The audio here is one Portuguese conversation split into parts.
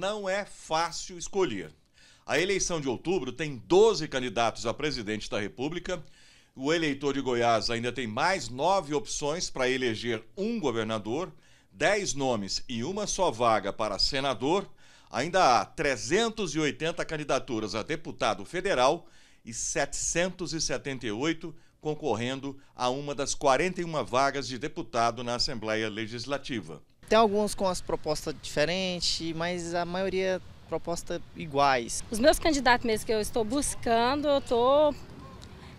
não é fácil escolher. A eleição de outubro tem 12 candidatos a presidente da República. O eleitor de Goiás ainda tem mais nove opções para eleger um governador, dez nomes e uma só vaga para senador. Ainda há 380 candidaturas a deputado federal e 778 concorrendo a uma das 41 vagas de deputado na Assembleia Legislativa. Tem alguns com as propostas diferentes, mas a maioria proposta iguais. Os meus candidatos mesmo que eu estou buscando, eu estou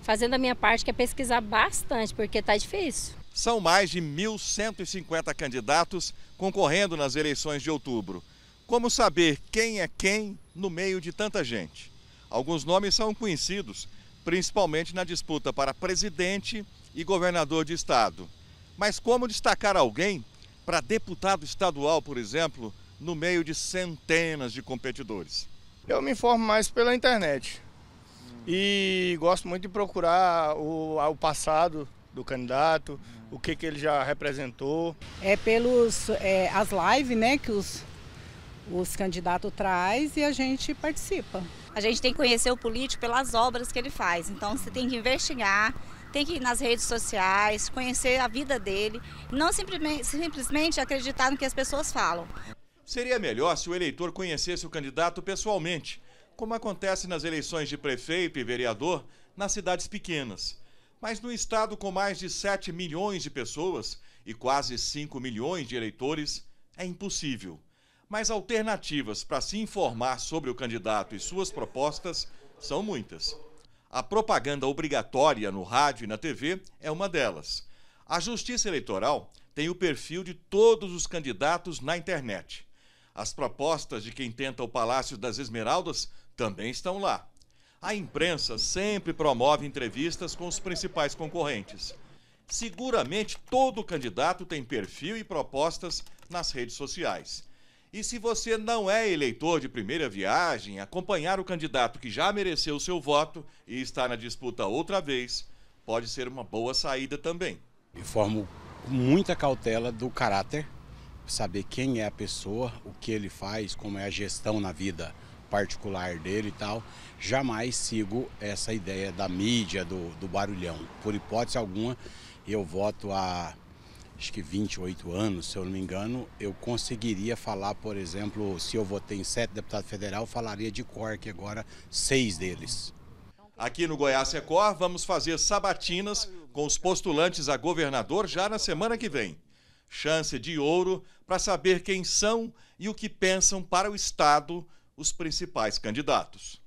fazendo a minha parte, que é pesquisar bastante, porque está difícil. São mais de 1.150 candidatos concorrendo nas eleições de outubro. Como saber quem é quem no meio de tanta gente? Alguns nomes são conhecidos, principalmente na disputa para presidente e governador de estado. Mas como destacar alguém para deputado estadual, por exemplo, no meio de centenas de competidores? Eu me informo mais pela internet. E gosto muito de procurar o, o passado do candidato, o que, que ele já representou. É pelos é, as lives, né, que os os candidatos traz e a gente participa. A gente tem que conhecer o político pelas obras que ele faz. Então você tem que investigar, tem que ir nas redes sociais, conhecer a vida dele, não simplesmente, simplesmente acreditar no que as pessoas falam. Seria melhor se o eleitor conhecesse o candidato pessoalmente, como acontece nas eleições de prefeito e vereador nas cidades pequenas. Mas no estado com mais de 7 milhões de pessoas e quase 5 milhões de eleitores, é impossível. Mas alternativas para se informar sobre o candidato e suas propostas são muitas. A propaganda obrigatória no rádio e na TV é uma delas. A Justiça Eleitoral tem o perfil de todos os candidatos na internet. As propostas de quem tenta o Palácio das Esmeraldas também estão lá. A imprensa sempre promove entrevistas com os principais concorrentes. Seguramente todo candidato tem perfil e propostas nas redes sociais. E se você não é eleitor de primeira viagem, acompanhar o candidato que já mereceu o seu voto e está na disputa outra vez pode ser uma boa saída também. Informo com muita cautela do caráter, saber quem é a pessoa, o que ele faz, como é a gestão na vida particular dele e tal, jamais sigo essa ideia da mídia, do, do barulhão. Por hipótese alguma, eu voto a acho que 28 anos, se eu não me engano, eu conseguiria falar, por exemplo, se eu votei em sete deputados federal, falaria de cor que agora seis deles. Aqui no Goiás Record, vamos fazer sabatinas com os postulantes a governador já na semana que vem. Chance de ouro para saber quem são e o que pensam para o Estado os principais candidatos.